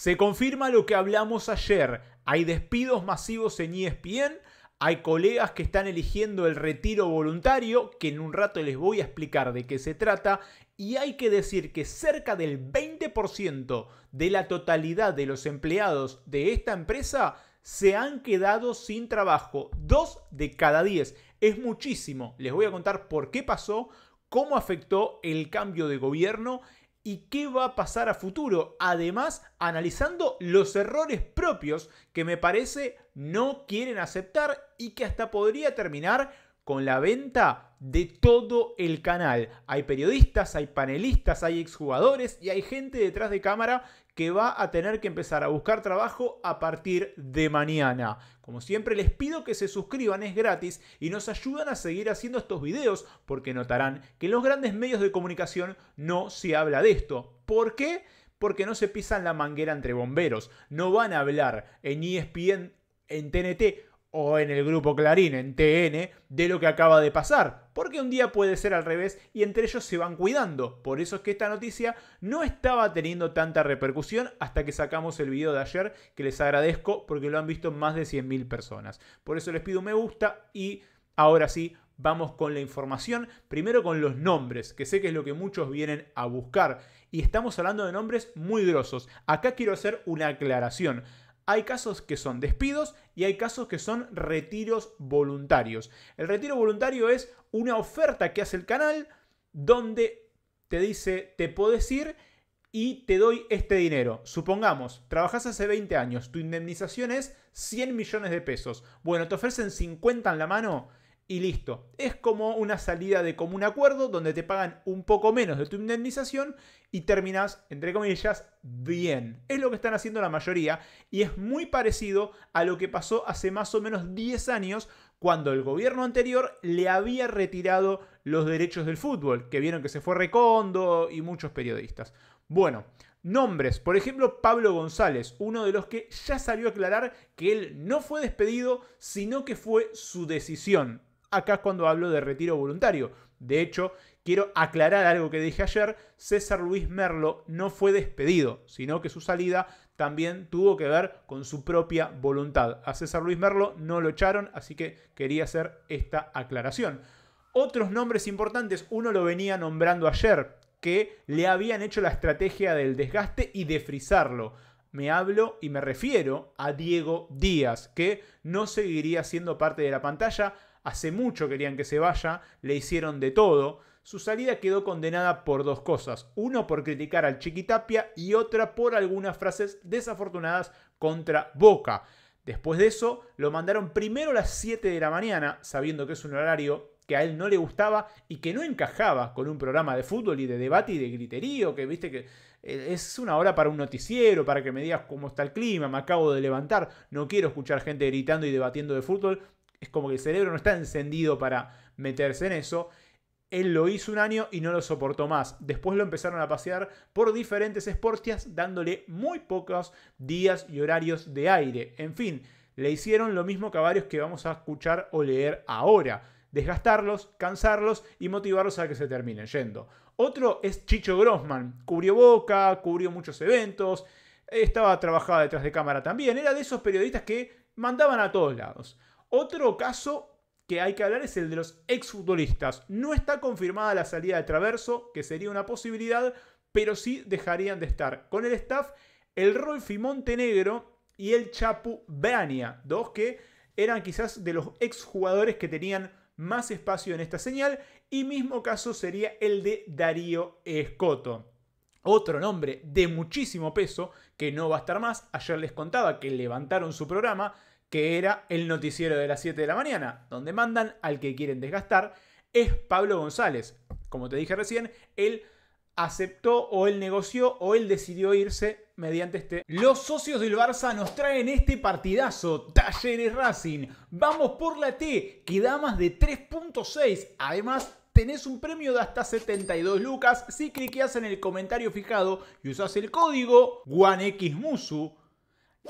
Se confirma lo que hablamos ayer. Hay despidos masivos en ESPN, hay colegas que están eligiendo el retiro voluntario, que en un rato les voy a explicar de qué se trata, y hay que decir que cerca del 20% de la totalidad de los empleados de esta empresa se han quedado sin trabajo. Dos de cada diez. Es muchísimo. Les voy a contar por qué pasó, cómo afectó el cambio de gobierno y qué va a pasar a futuro. Además, analizando los errores propios que me parece no quieren aceptar y que hasta podría terminar con la venta de todo el canal. Hay periodistas, hay panelistas, hay exjugadores y hay gente detrás de cámara que va a tener que empezar a buscar trabajo a partir de mañana. Como siempre les pido que se suscriban, es gratis y nos ayudan a seguir haciendo estos videos porque notarán que en los grandes medios de comunicación no se habla de esto. ¿Por qué? Porque no se pisan la manguera entre bomberos. No van a hablar en ESPN, en TNT o en el grupo Clarín, en TN, de lo que acaba de pasar. Porque un día puede ser al revés y entre ellos se van cuidando. Por eso es que esta noticia no estaba teniendo tanta repercusión hasta que sacamos el video de ayer, que les agradezco porque lo han visto más de 100.000 personas. Por eso les pido un me gusta y ahora sí, vamos con la información. Primero con los nombres, que sé que es lo que muchos vienen a buscar. Y estamos hablando de nombres muy grosos. Acá quiero hacer una aclaración. Hay casos que son despidos y hay casos que son retiros voluntarios. El retiro voluntario es una oferta que hace el canal donde te dice, te puedes ir y te doy este dinero. Supongamos, trabajas hace 20 años, tu indemnización es 100 millones de pesos. Bueno, te ofrecen 50 en la mano y listo. Es como una salida de común acuerdo donde te pagan un poco menos de tu indemnización y terminas, entre comillas, bien. Es lo que están haciendo la mayoría y es muy parecido a lo que pasó hace más o menos 10 años cuando el gobierno anterior le había retirado los derechos del fútbol, que vieron que se fue Recondo y muchos periodistas. Bueno, Nombres, por ejemplo, Pablo González, uno de los que ya salió a aclarar que él no fue despedido, sino que fue su decisión. Acá es cuando hablo de retiro voluntario. De hecho, quiero aclarar algo que dije ayer, César Luis Merlo no fue despedido, sino que su salida también tuvo que ver con su propia voluntad. A César Luis Merlo no lo echaron, así que quería hacer esta aclaración. Otros nombres importantes, uno lo venía nombrando ayer, que le habían hecho la estrategia del desgaste y de frizarlo. Me hablo y me refiero a Diego Díaz, que no seguiría siendo parte de la pantalla, hace mucho querían que se vaya, le hicieron de todo. Su salida quedó condenada por dos cosas, uno por criticar al Chiquitapia y otra por algunas frases desafortunadas contra Boca. Después de eso, lo mandaron primero a las 7 de la mañana, sabiendo que es un horario que a él no le gustaba y que no encajaba con un programa de fútbol y de debate y de griterío, que viste que eh, es una hora para un noticiero, para que me digas cómo está el clima, me acabo de levantar, no quiero escuchar gente gritando y debatiendo de fútbol, es como que el cerebro no está encendido para meterse en eso. Él lo hizo un año y no lo soportó más. Después lo empezaron a pasear por diferentes esportias dándole muy pocos días y horarios de aire. En fin, le hicieron lo mismo que a varios que vamos a escuchar o leer ahora. Desgastarlos, cansarlos y motivarlos a que se terminen yendo. Otro es Chicho Grossman. Cubrió Boca, cubrió muchos eventos, estaba trabajado detrás de cámara también. Era de esos periodistas que mandaban a todos lados. Otro caso que hay que hablar es el de los exfutbolistas. No está confirmada la salida de Traverso, que sería una posibilidad, pero sí dejarían de estar con el staff el Rolfi Montenegro y el Chapu Brania. dos que eran quizás de los exjugadores que tenían más espacio en esta señal, y mismo caso sería el de Darío Escoto. Otro nombre de muchísimo peso que no va a estar más, ayer les contaba que levantaron su programa, que era el noticiero de las 7 de la mañana, donde mandan al que quieren desgastar, es Pablo González. Como te dije recién, él aceptó o él negoció o él decidió irse mediante este. Los socios del Barça nos traen este partidazo, Talleres Racing. Vamos por la T, que da más de 3.6. Además, tenés un premio de hasta 72 lucas si cliqueas en el comentario fijado y usas el código WanXMusu.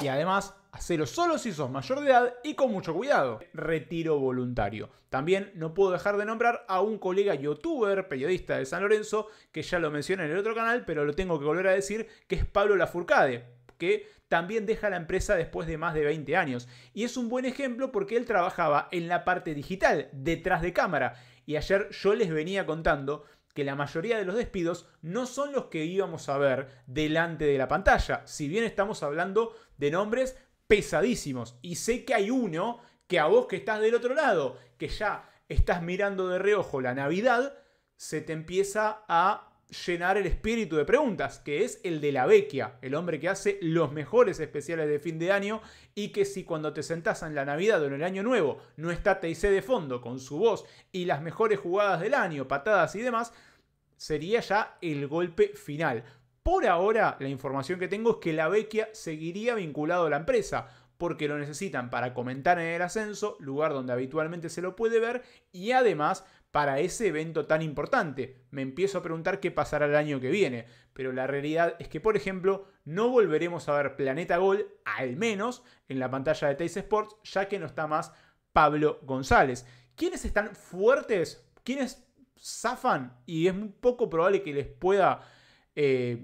Y además hacerlo solo si sos mayor de edad y con mucho cuidado. Retiro voluntario. También no puedo dejar de nombrar a un colega youtuber, periodista de San Lorenzo, que ya lo mencioné en el otro canal, pero lo tengo que volver a decir, que es Pablo Lafurcade que también deja la empresa después de más de 20 años. Y es un buen ejemplo porque él trabajaba en la parte digital, detrás de cámara. Y ayer yo les venía contando que la mayoría de los despidos no son los que íbamos a ver delante de la pantalla. Si bien estamos hablando de nombres pesadísimos. Y sé que hay uno que a vos que estás del otro lado, que ya estás mirando de reojo la Navidad, se te empieza a llenar el espíritu de preguntas, que es el de la Vecchia, el hombre que hace los mejores especiales de fin de año y que si cuando te sentás en la Navidad o en el Año Nuevo no está TIC de fondo con su voz y las mejores jugadas del año, patadas y demás, sería ya el golpe final. Por ahora, la información que tengo es que la Vecchia seguiría vinculado a la empresa, porque lo necesitan para comentar en el ascenso, lugar donde habitualmente se lo puede ver, y además para ese evento tan importante. Me empiezo a preguntar qué pasará el año que viene, pero la realidad es que, por ejemplo, no volveremos a ver Planeta Gol, al menos en la pantalla de Tays Sports, ya que no está más Pablo González. ¿Quiénes están fuertes? ¿Quiénes zafan? Y es muy poco probable que les pueda eh,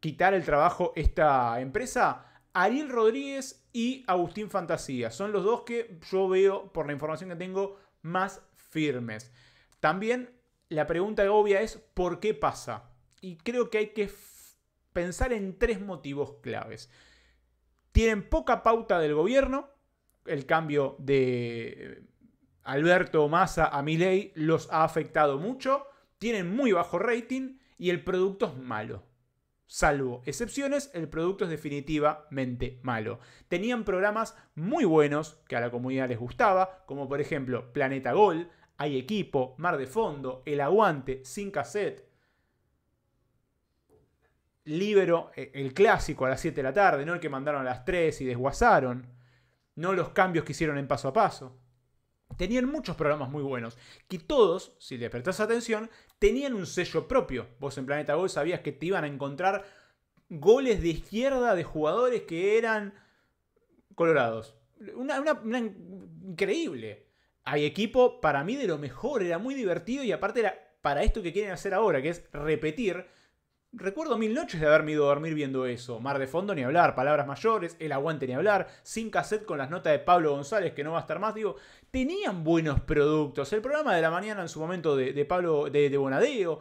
quitar el trabajo esta empresa? Ariel Rodríguez y Agustín Fantasía. Son los dos que yo veo, por la información que tengo, más firmes. También la pregunta obvia es ¿por qué pasa? Y creo que hay que pensar en tres motivos claves. Tienen poca pauta del gobierno, el cambio de Alberto Massa a Milei los ha afectado mucho, tienen muy bajo rating y el producto es malo. Salvo excepciones, el producto es definitivamente malo. Tenían programas muy buenos que a la comunidad les gustaba, como por ejemplo Planeta Gol, Hay Equipo, Mar de Fondo, El Aguante, Sin Cassette, Libero, e, el clásico a las 7 de la tarde, no el que mandaron a las 3 y desguazaron, no los cambios que hicieron en paso a paso tenían muchos programas muy buenos, que todos, si le prestas atención, tenían un sello propio. Vos en Planeta Gol sabías que te iban a encontrar goles de izquierda de jugadores que eran colorados. una increíble. Hay equipo, para mí, de lo mejor, era muy divertido y aparte era para esto que quieren hacer ahora, que es repetir Recuerdo mil noches de haberme ido a dormir viendo eso. Mar de fondo ni hablar, palabras mayores, el aguante ni hablar, sin cassette con las notas de Pablo González, que no va a estar más. Digo, tenían buenos productos. El programa de la mañana en su momento de, Pablo, de, de Bonadeo.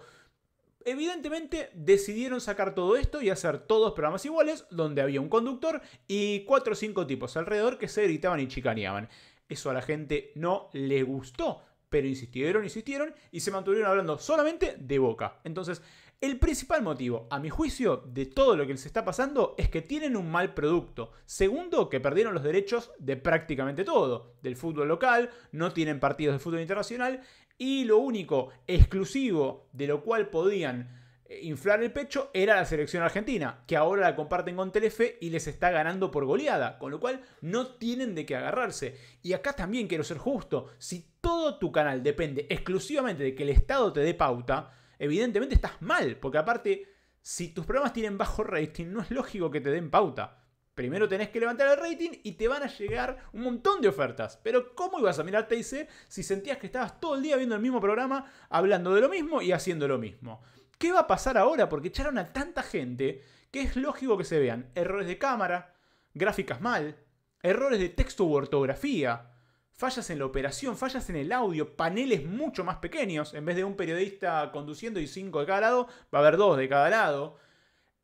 Evidentemente decidieron sacar todo esto y hacer todos programas iguales, donde había un conductor y cuatro o cinco tipos alrededor que se gritaban y chicaneaban. Eso a la gente no le gustó, pero insistieron, insistieron y se mantuvieron hablando solamente de boca. Entonces, el principal motivo, a mi juicio, de todo lo que les está pasando es que tienen un mal producto. Segundo, que perdieron los derechos de prácticamente todo, del fútbol local, no tienen partidos de fútbol internacional y lo único exclusivo de lo cual podían eh, inflar el pecho era la selección argentina, que ahora la comparten con Telefe y les está ganando por goleada, con lo cual no tienen de qué agarrarse. Y acá también quiero ser justo, si todo tu canal depende exclusivamente de que el Estado te dé pauta, evidentemente estás mal, porque aparte, si tus programas tienen bajo rating, no es lógico que te den pauta. Primero tenés que levantar el rating y te van a llegar un montón de ofertas. Pero ¿cómo ibas a mirar TIC si sentías que estabas todo el día viendo el mismo programa, hablando de lo mismo y haciendo lo mismo? ¿Qué va a pasar ahora? Porque echaron a tanta gente que es lógico que se vean errores de cámara, gráficas mal, errores de texto u ortografía, fallas en la operación, fallas en el audio, paneles mucho más pequeños. En vez de un periodista conduciendo y cinco de cada lado, va a haber dos de cada lado.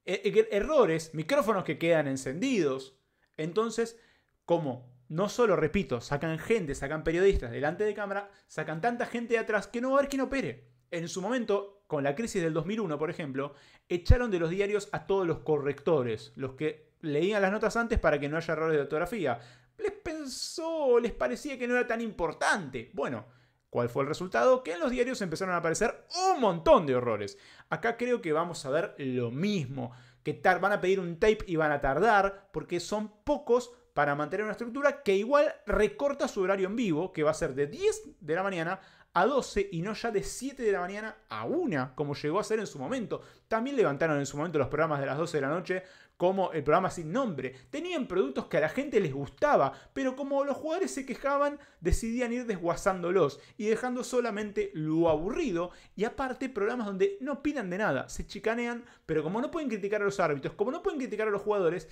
E, e, errores, micrófonos que quedan encendidos. Entonces, como no solo, repito, sacan gente, sacan periodistas delante de cámara, sacan tanta gente de atrás que no va a haber quien opere. En su momento, con la crisis del 2001, por ejemplo, echaron de los diarios a todos los correctores, los que leían las notas antes para que no haya errores de ortografía les pensó, les parecía que no era tan importante. Bueno, ¿cuál fue el resultado? Que en los diarios empezaron a aparecer un montón de horrores. Acá creo que vamos a ver lo mismo, que van a pedir un tape y van a tardar porque son pocos para mantener una estructura que igual recorta su horario en vivo, que va a ser de 10 de la mañana a 12 y no ya de 7 de la mañana a 1, como llegó a ser en su momento. También levantaron en su momento los programas de las 12 de la noche, como el programa sin nombre. Tenían productos que a la gente les gustaba, pero como los jugadores se quejaban, decidían ir desguazándolos y dejando solamente lo aburrido y aparte programas donde no opinan de nada, se chicanean, pero como no pueden criticar a los árbitros, como no pueden criticar a los jugadores,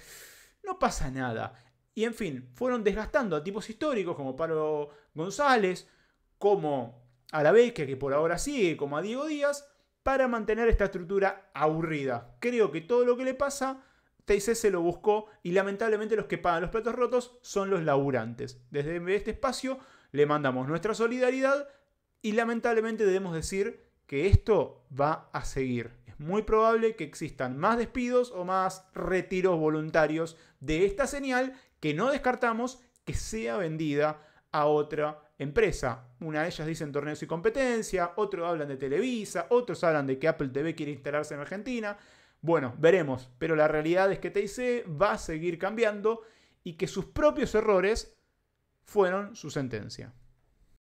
no pasa nada. Y en fin, fueron desgastando a tipos históricos como Pablo González, como a la que por ahora sigue, como a Diego Díaz, para mantener esta estructura aburrida. Creo que todo lo que le pasa TIC se lo buscó y lamentablemente los que pagan los platos rotos son los laburantes. Desde este espacio le mandamos nuestra solidaridad y lamentablemente debemos decir que esto va a seguir. Es muy probable que existan más despidos o más retiros voluntarios de esta señal que no descartamos que sea vendida a otra empresa. Una de ellas dicen torneos y competencia, otros hablan de Televisa, otros hablan de que Apple TV quiere instalarse en Argentina. Bueno, veremos, pero la realidad es que TIC va a seguir cambiando y que sus propios errores fueron su sentencia.